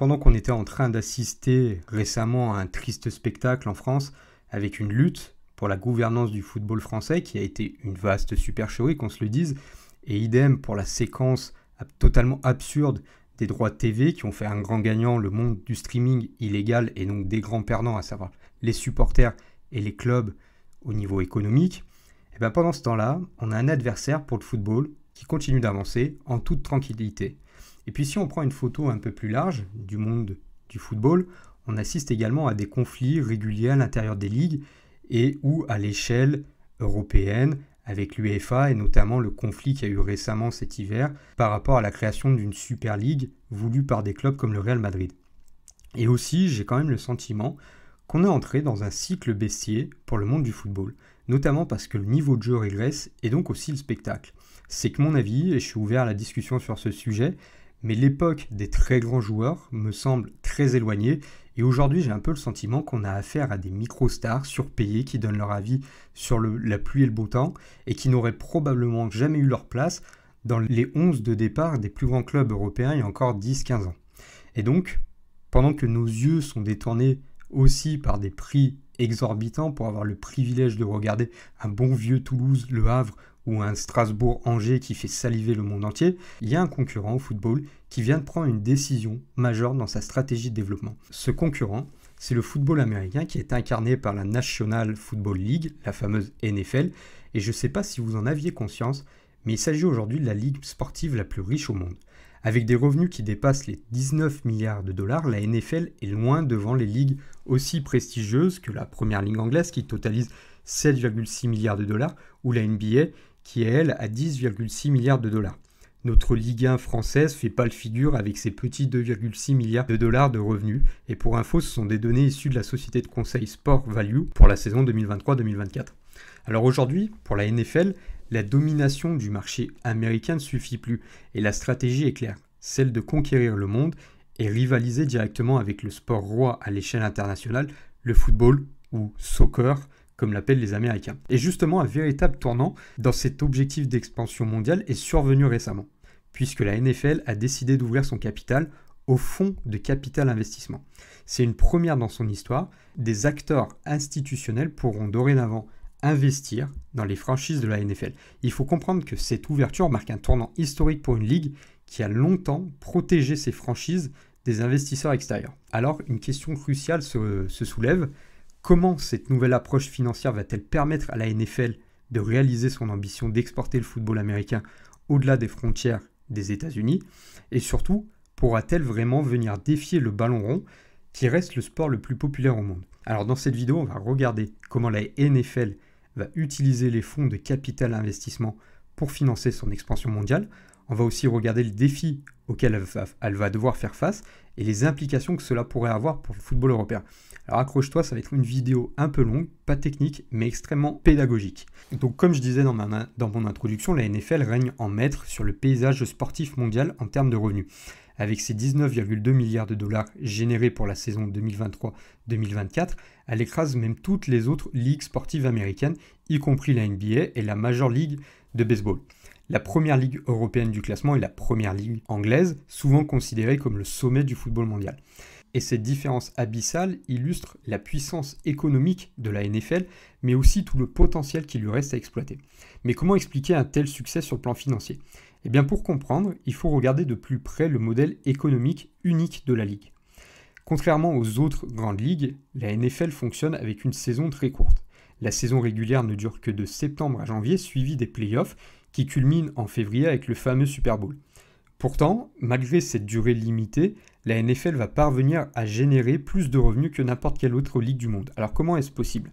Pendant qu'on était en train d'assister récemment à un triste spectacle en France avec une lutte pour la gouvernance du football français qui a été une vaste supercherie qu'on se le dise, et idem pour la séquence totalement absurde des droits TV qui ont fait un grand gagnant le monde du streaming illégal et donc des grands perdants, à savoir les supporters et les clubs au niveau économique, et eh ben, pendant ce temps-là, on a un adversaire pour le football qui continue d'avancer en toute tranquillité. Et puis si on prend une photo un peu plus large du monde du football, on assiste également à des conflits réguliers à l'intérieur des ligues et ou à l'échelle européenne avec l'UEFA et notamment le conflit qu'il y a eu récemment cet hiver par rapport à la création d'une Super League voulue par des clubs comme le Real Madrid. Et aussi, j'ai quand même le sentiment qu'on est entré dans un cycle baissier pour le monde du football, notamment parce que le niveau de jeu régresse et donc aussi le spectacle. C'est que mon avis, et je suis ouvert à la discussion sur ce sujet, mais l'époque des très grands joueurs me semble très éloignée et aujourd'hui j'ai un peu le sentiment qu'on a affaire à des micro-stars surpayés qui donnent leur avis sur la pluie et le beau temps et qui n'auraient probablement jamais eu leur place dans les 11 de départ des plus grands clubs européens il y a encore 10-15 ans. Et donc, pendant que nos yeux sont détournés aussi par des prix exorbitants pour avoir le privilège de regarder un bon vieux Toulouse, Le Havre ou un Strasbourg-Angers qui fait saliver le monde entier, il y a un concurrent au football qui vient de prendre une décision majeure dans sa stratégie de développement. Ce concurrent, c'est le football américain qui est incarné par la National Football League, la fameuse NFL, et je ne sais pas si vous en aviez conscience, mais il s'agit aujourd'hui de la ligue sportive la plus riche au monde. Avec des revenus qui dépassent les 19 milliards de dollars, la NFL est loin devant les ligues aussi prestigieuses que la première ligue anglaise qui totalise 7,6 milliards de dollars ou la NBA qui est elle à 10,6 milliards de dollars. Notre Ligue 1 française fait pas le figure avec ses petits 2,6 milliards de dollars de revenus, et pour info, ce sont des données issues de la société de conseil Sport Value pour la saison 2023-2024. Alors aujourd'hui, pour la NFL, la domination du marché américain ne suffit plus, et la stratégie est claire, celle de conquérir le monde et rivaliser directement avec le sport roi à l'échelle internationale, le football ou soccer, comme l'appellent les Américains. Et justement, un véritable tournant dans cet objectif d'expansion mondiale est survenu récemment, puisque la NFL a décidé d'ouvrir son capital au fonds de capital investissement. C'est une première dans son histoire. Des acteurs institutionnels pourront dorénavant investir dans les franchises de la NFL. Il faut comprendre que cette ouverture marque un tournant historique pour une ligue qui a longtemps protégé ses franchises des investisseurs extérieurs. Alors une question cruciale se, se soulève, Comment cette nouvelle approche financière va-t-elle permettre à la NFL de réaliser son ambition d'exporter le football américain au-delà des frontières des États-Unis Et surtout, pourra-t-elle vraiment venir défier le ballon rond qui reste le sport le plus populaire au monde Alors dans cette vidéo, on va regarder comment la NFL va utiliser les fonds de capital investissement pour financer son expansion mondiale. On va aussi regarder le défi auxquelles elle va, devoir faire face et les implications que cela pourrait avoir pour le football européen. Alors accroche-toi, ça va être une vidéo un peu longue, pas technique, mais extrêmement pédagogique. Donc comme je disais dans, dans mon introduction, la NFL règne en maître sur le paysage sportif mondial en termes de revenus. Avec ses 19,2 milliards de dollars générés pour la saison 2023-2024, elle écrase même toutes les autres ligues sportives américaines, y compris la NBA et la Major League de baseball la première ligue européenne du classement est la première ligue anglaise, souvent considérée comme le sommet du football mondial. Et cette différence abyssale illustre la puissance économique de la NFL, mais aussi tout le potentiel qui lui reste à exploiter. Mais comment expliquer un tel succès sur le plan financier Eh bien pour comprendre, il faut regarder de plus près le modèle économique unique de la ligue. Contrairement aux autres grandes ligues, la NFL fonctionne avec une saison très courte. La saison régulière ne dure que de septembre à janvier, suivie des playoffs qui culmine en février avec le fameux Super Bowl. Pourtant, malgré cette durée limitée, la NFL va parvenir à générer plus de revenus que n'importe quelle autre ligue du monde. Alors comment est-ce possible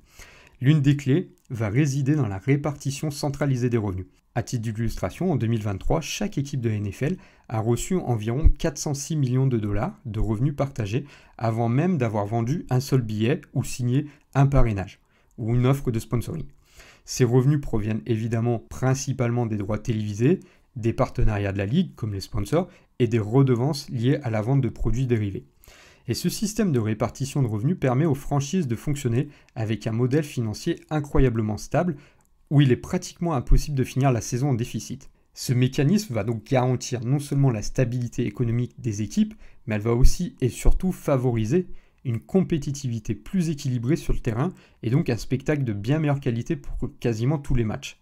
L'une des clés va résider dans la répartition centralisée des revenus. À titre d'illustration, en 2023, chaque équipe de NFL a reçu environ 406 millions de dollars de revenus partagés avant même d'avoir vendu un seul billet ou signé un parrainage ou une offre de sponsoring. Ces revenus proviennent évidemment principalement des droits télévisés, des partenariats de la Ligue, comme les sponsors, et des redevances liées à la vente de produits dérivés. Et ce système de répartition de revenus permet aux franchises de fonctionner avec un modèle financier incroyablement stable, où il est pratiquement impossible de finir la saison en déficit. Ce mécanisme va donc garantir non seulement la stabilité économique des équipes, mais elle va aussi et surtout favoriser une compétitivité plus équilibrée sur le terrain et donc un spectacle de bien meilleure qualité pour quasiment tous les matchs.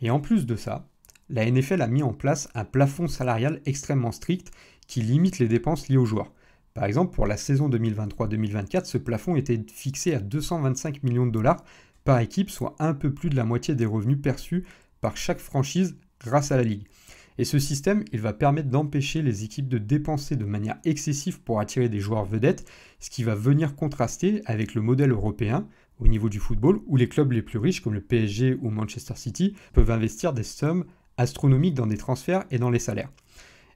Et en plus de ça, la NFL a mis en place un plafond salarial extrêmement strict qui limite les dépenses liées aux joueurs. Par exemple, pour la saison 2023-2024, ce plafond était fixé à 225 millions de dollars par équipe, soit un peu plus de la moitié des revenus perçus par chaque franchise grâce à la Ligue. Et ce système, il va permettre d'empêcher les équipes de dépenser de manière excessive pour attirer des joueurs vedettes, ce qui va venir contraster avec le modèle européen au niveau du football, où les clubs les plus riches comme le PSG ou Manchester City peuvent investir des sommes astronomiques dans des transferts et dans les salaires.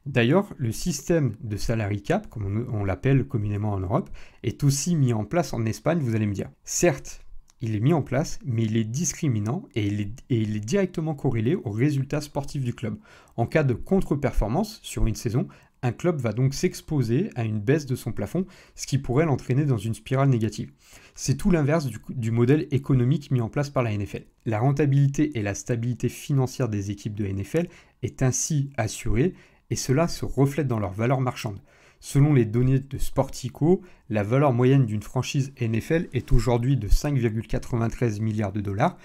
D'ailleurs, le système de salary cap, comme on, l'appelle communément en Europe, est aussi mis en place en Espagne, vous allez me dire. Certes, il est mis en place, mais il est discriminant et il est, directement corrélé aux résultats sportifs du club. En cas de contre-performance sur une saison, un club va donc s'exposer à une baisse de son plafond, ce qui pourrait l'entraîner dans une spirale négative. C'est tout l'inverse du, du, modèle économique mis en place par la NFL. La rentabilité et la stabilité financière des équipes de NFL est ainsi assurée et cela se reflète dans leur valeur marchande. Selon les données de Sportico, la valeur moyenne d'une franchise NFL est aujourd'hui de 5,93 milliards de dollars.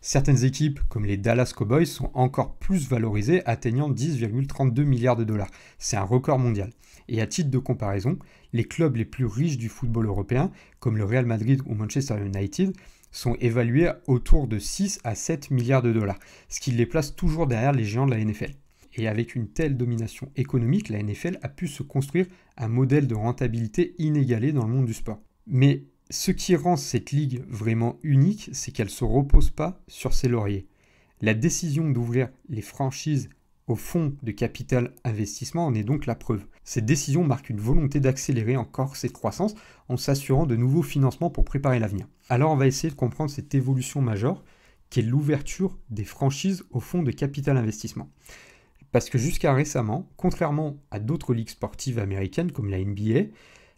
Certaines équipes, comme les Dallas Cowboys, sont encore plus valorisées, atteignant 10,32 milliards de dollars. C'est un record mondial. Et à titre de comparaison, les clubs les plus riches du football européen, comme le Real Madrid ou Manchester United, sont évalués autour de 6 à 7 milliards de dollars, ce qui les place toujours derrière les géants de la NFL. Et avec une telle domination économique, la NFL a pu se construire un modèle de rentabilité inégalé dans le monde du sport. Mais ce qui rend cette ligue vraiment unique, c'est qu'elle ne se repose pas sur ses lauriers. La décision d'ouvrir les franchises au fonds de capital investissement en est donc la preuve. Cette décision marque une volonté d'accélérer encore cette croissance en s'assurant de nouveaux financements pour préparer l'avenir. Alors on va essayer de comprendre cette évolution majeure qu'est l'ouverture des franchises au fonds de capital investissement. Parce que jusqu'à récemment, contrairement à d'autres ligues sportives américaines comme la NBA,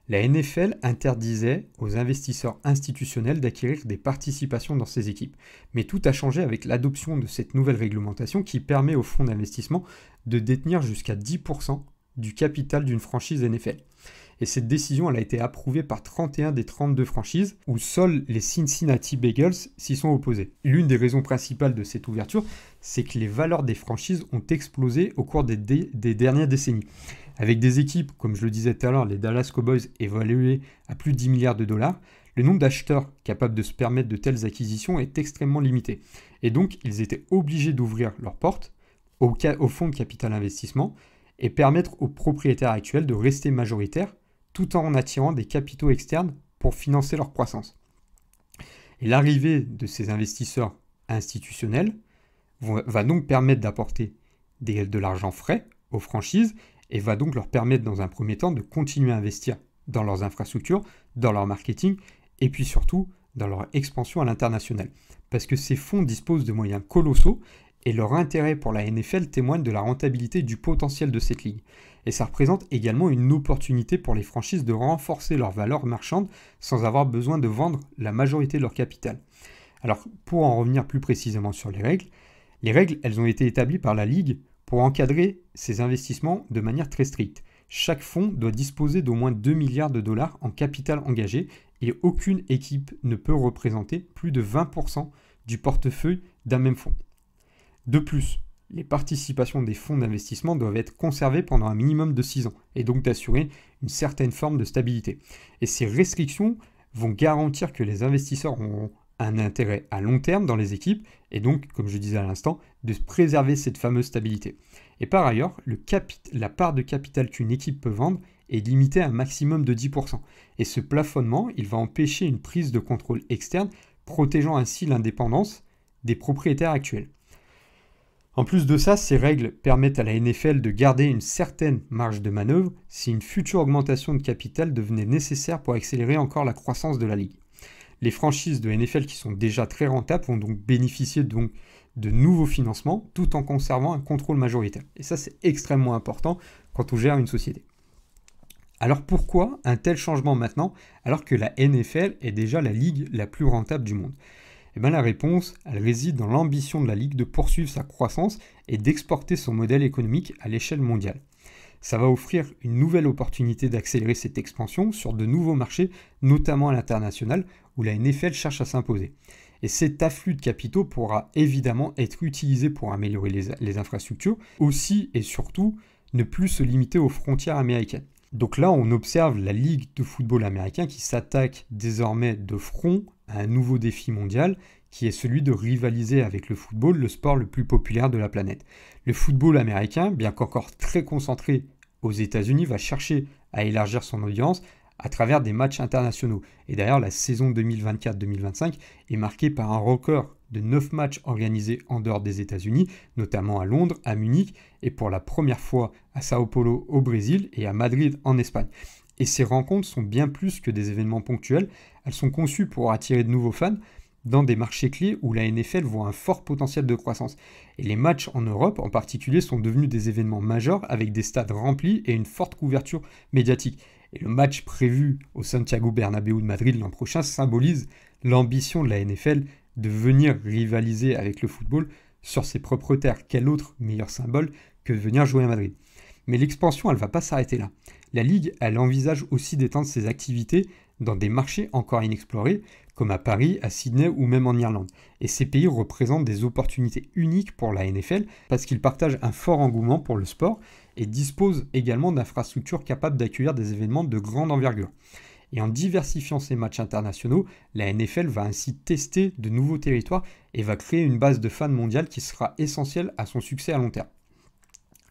la NFL interdisait aux investisseurs institutionnels d'acquérir des participations dans ces équipes. Mais tout a changé avec l'adoption de cette nouvelle réglementation qui permet aux fonds d'investissement de détenir jusqu'à 10% du capital d'une franchise NFL. Et cette décision, elle a été approuvée par 31 des 32 franchises, où seuls les Cincinnati Bagels s'y sont opposés. L'une des raisons principales de cette ouverture, c'est que les valeurs des franchises ont explosé au cours des, dernières décennies. Avec des équipes, comme je le disais tout à l'heure, les Dallas Cowboys évaluées à plus de 10 milliards de dollars, le nombre d'acheteurs capables de se permettre de telles acquisitions est extrêmement limité. Et donc, ils étaient obligés d'ouvrir leurs portes au, au fonds de capital investissement, et permettre aux propriétaires actuels de rester majoritaires tout en attirant des capitaux externes pour financer leur croissance. Et l'arrivée de ces investisseurs institutionnels va donc permettre d'apporter de l'argent frais aux franchises et va donc leur permettre dans un premier temps de continuer à investir dans leurs infrastructures, dans leur marketing et puis surtout dans leur expansion à l'international. Parce que ces fonds disposent de moyens colossaux et leur intérêt pour la NFL témoigne de la rentabilité du potentiel de cette ligue. Et ça représente également une opportunité pour les franchises de renforcer leur valeur marchande sans avoir besoin de vendre la majorité de leur capital. Alors pour en revenir plus précisément sur les règles, les règles elles ont été établies par la ligue pour encadrer ces investissements de manière très stricte. Chaque fonds doit disposer d'au moins 2 milliards de dollars en capital engagé et aucune équipe ne peut représenter plus de 20% du portefeuille d'un même fonds. De plus, les participations des fonds d'investissement doivent être conservées pendant un minimum de 6 ans et donc d'assurer une certaine forme de stabilité. Et ces restrictions vont garantir que les investisseurs auront un intérêt à long terme dans les équipes et donc, comme je disais à l'instant, de préserver cette fameuse stabilité. Et par ailleurs, la part de capital qu'une équipe peut vendre est limitée à un maximum de 10%. Et ce plafonnement, il va empêcher une prise de contrôle externe, protégeant ainsi l'indépendance des propriétaires actuels. En plus de ça, ces règles permettent à la NFL de garder une certaine marge de manœuvre si une future augmentation de capital devenait nécessaire pour accélérer encore la croissance de la ligue. Les franchises de NFL qui sont déjà très rentables vont donc bénéficier donc de nouveaux financements tout en conservant un contrôle majoritaire. Et ça, c'est extrêmement important quand on gère une société. Alors pourquoi un tel changement maintenant alors que la NFL est déjà la ligue la plus rentable du monde eh ben, la réponse, elle réside dans l'ambition de la Ligue de poursuivre sa croissance et d'exporter son modèle économique à l'échelle mondiale. Ça va offrir une nouvelle opportunité d'accélérer cette expansion sur de nouveaux marchés, notamment à l'international, où la NFL cherche à s'imposer. Et cet afflux de capitaux pourra évidemment être utilisé pour améliorer les, les infrastructures, aussi et surtout ne plus se limiter aux frontières américaines. Donc là, on observe la Ligue de football américain qui s'attaque désormais de front un nouveau défi mondial qui est celui de rivaliser avec le football, le sport le plus populaire de la planète. Le football américain, bien qu'encore très concentré aux États-Unis, va chercher à élargir son audience à travers des matchs internationaux. Et d'ailleurs, la saison 2024-2025 est marquée par un record de 9 matchs organisés en dehors des États-Unis, notamment à Londres, à Munich et pour la première fois à Sao Paulo au Brésil et à Madrid en Espagne. Et ces rencontres sont bien plus que des événements ponctuels, elles sont conçues pour attirer de nouveaux fans dans des marchés clés où la NFL voit un fort potentiel de croissance. Et les matchs en Europe en particulier sont devenus des événements majeurs avec des stades remplis et une forte couverture médiatique. Et le match prévu au Santiago Bernabéu de Madrid l'an prochain symbolise l'ambition de la NFL de venir rivaliser avec le football sur ses propres terres. Quel autre meilleur symbole que de venir jouer à Madrid Mais l'expansion, elle ne va pas s'arrêter là la Ligue elle envisage aussi d'étendre ses activités dans des marchés encore inexplorés, comme à Paris, à Sydney ou même en Irlande. Et ces pays représentent des opportunités uniques pour la NFL parce qu'ils partagent un fort engouement pour le sport et disposent également d'infrastructures capables d'accueillir des événements de grande envergure. Et en diversifiant ses matchs internationaux, la NFL va ainsi tester de nouveaux territoires et va créer une base de fans mondiale qui sera essentielle à son succès à long terme.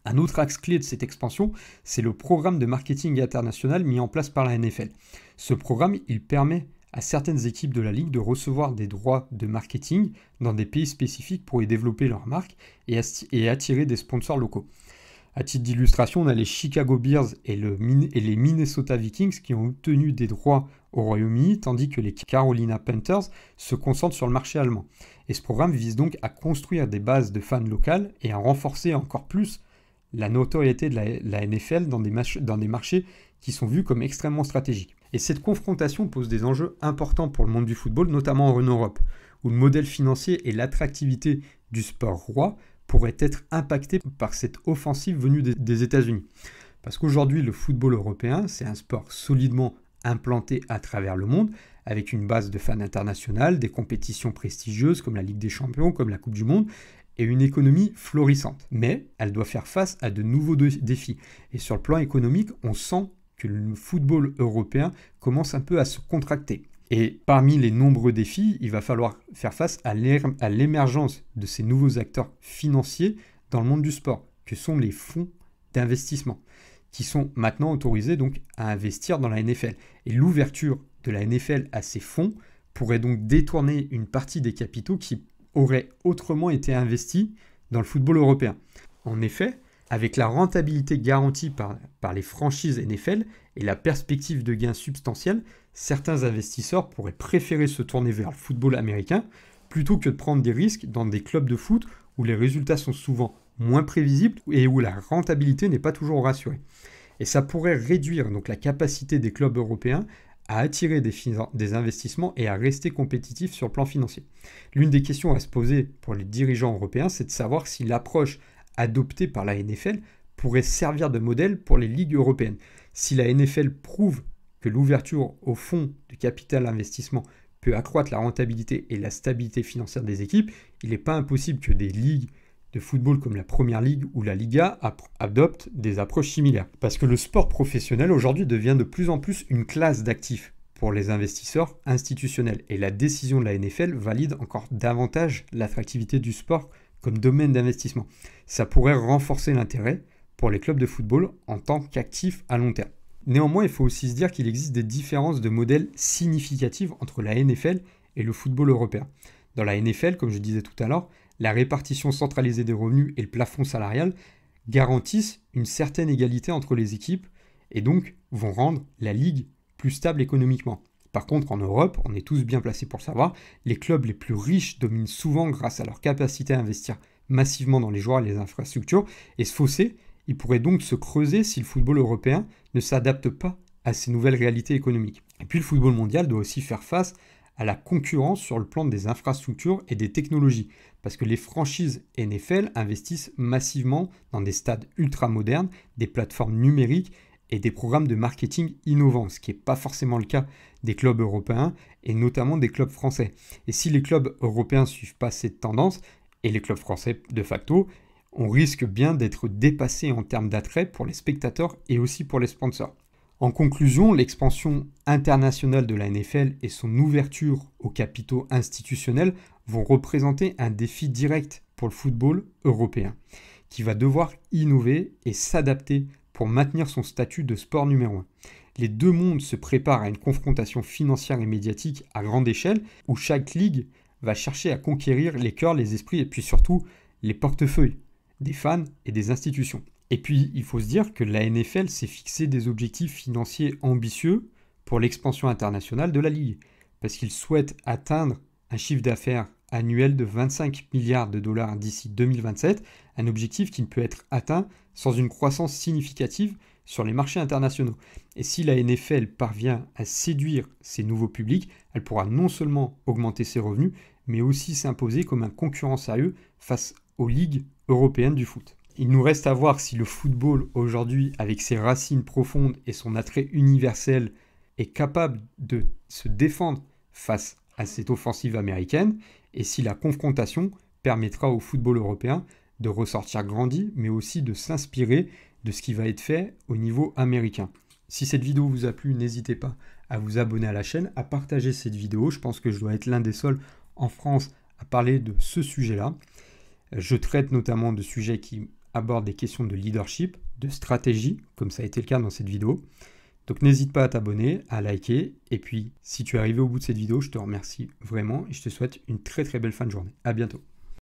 Un autre axe clé de cette expansion, c'est le programme de marketing international mis en place par la NFL. Ce programme, il permet à certaines équipes de la ligue de recevoir des droits de marketing dans des pays spécifiques pour y développer leur marque et attirer des sponsors locaux. À titre d'illustration, on a les Chicago Bears et, et, les Minnesota Vikings qui ont obtenu des droits au Royaume-Uni, tandis que les Carolina Panthers se concentrent sur le marché allemand. Et ce programme vise donc à construire des bases de fans locales et à renforcer encore plus la notoriété de la, NFL dans des, dans des marchés qui sont vus comme extrêmement stratégiques. Et cette confrontation pose des enjeux importants pour le monde du football, notamment en Europe, où le modèle financier et l'attractivité du sport roi pourraient être impactés par cette offensive venue des, des États-Unis. Parce qu'aujourd'hui, le football européen, c'est un sport solidement implanté à travers le monde, avec une base de fans internationales, des compétitions prestigieuses comme la Ligue des Champions, comme la Coupe du Monde, et une économie florissante. Mais elle doit faire face à de nouveaux défis. Et sur le plan économique, on sent que le football européen commence un peu à se contracter. Et parmi les nombreux défis, il va falloir faire face à l'émergence de ces nouveaux acteurs financiers dans le monde du sport, que sont les fonds d'investissement, qui sont maintenant autorisés donc à investir dans la NFL. Et l'ouverture de la NFL à ces fonds pourrait donc détourner une partie des capitaux qui aurait autrement été investi dans le football européen. En effet, avec la rentabilité garantie par, les franchises NFL et la perspective de gains substantiels, certains investisseurs pourraient préférer se tourner vers le football américain plutôt que de prendre des risques dans des clubs de foot où les résultats sont souvent moins prévisibles et où la rentabilité n'est pas toujours rassurée. Et ça pourrait réduire donc la capacité des clubs européens à attirer des, investissements et à rester compétitif sur le plan financier. L'une des questions à se poser pour les dirigeants européens, c'est de savoir si l'approche adoptée par la NFL pourrait servir de modèle pour les ligues européennes. Si la NFL prouve que l'ouverture au fonds de capital investissement peut accroître la rentabilité et la stabilité financière des équipes, il n'est pas impossible que des ligues de football comme la Première Ligue ou la Liga adoptent des approches similaires. Parce que le sport professionnel aujourd'hui devient de plus en plus une classe d'actifs pour les investisseurs institutionnels. Et la décision de la NFL valide encore davantage l'attractivité du sport comme domaine d'investissement. Ça pourrait renforcer l'intérêt pour les clubs de football en tant qu'actifs à long terme. Néanmoins, il faut aussi se dire qu'il existe des différences de modèles significatives entre la NFL et le football européen. Dans la NFL, comme je disais tout à l'heure, la répartition centralisée des revenus et le plafond salarial garantissent une certaine égalité entre les équipes et donc vont rendre la ligue plus stable économiquement. Par contre, en Europe, on est tous bien placés pour le savoir, les clubs les plus riches dominent souvent grâce à leur capacité à investir massivement dans les joueurs et les infrastructures, et ce fossé, il pourrait donc se creuser si le football européen ne s'adapte pas à ces nouvelles réalités économiques. Et puis le football mondial doit aussi faire face à la concurrence sur le plan des infrastructures et des technologies, parce que les franchises NFL investissent massivement dans des stades ultra-modernes, des plateformes numériques et des programmes de marketing innovants, ce qui n'est pas forcément le cas des clubs européens et notamment des clubs français. Et si les clubs européens ne suivent pas cette tendance, et les clubs français de facto, on risque bien d'être dépassé en termes d'attrait pour les spectateurs et aussi pour les sponsors. En conclusion, l'expansion internationale de la NFL et son ouverture aux capitaux institutionnels vont représenter un défi direct pour le football européen, qui va devoir innover et s'adapter pour maintenir son statut de sport numéro un. Les deux mondes se préparent à une confrontation financière et médiatique à grande échelle, où chaque ligue va chercher à conquérir les cœurs, les esprits et puis surtout les portefeuilles des fans et des institutions. Et puis, il faut se dire que la NFL s'est fixé des objectifs financiers ambitieux pour l'expansion internationale de la Ligue, parce qu'il souhaite atteindre un chiffre d'affaires annuel de 25 milliards de dollars d'ici 2027, un objectif qui ne peut être atteint sans une croissance significative sur les marchés internationaux. Et si la NFL parvient à séduire ces nouveaux publics, elle pourra non seulement augmenter ses revenus, mais aussi s'imposer comme un concurrent sérieux face aux ligues européennes du foot. Il nous reste à voir si le football aujourd'hui, avec ses racines profondes et son attrait universel, est capable de se défendre face à cette offensive américaine et si la confrontation permettra au football européen de ressortir grandi, mais aussi de s'inspirer de ce qui va être fait au niveau américain. Si cette vidéo vous a plu, n'hésitez pas à vous abonner à la chaîne, à partager cette vidéo. Je pense que je dois être l'un des seuls en France à parler de ce sujet-là. Je traite notamment de sujets qui aborde des questions de leadership, de stratégie, comme ça a été le cas dans cette vidéo. Donc n'hésite pas à t'abonner, à liker, et puis si tu es arrivé au bout de cette vidéo, je te remercie vraiment et je te souhaite une très très belle fin de journée. À bientôt.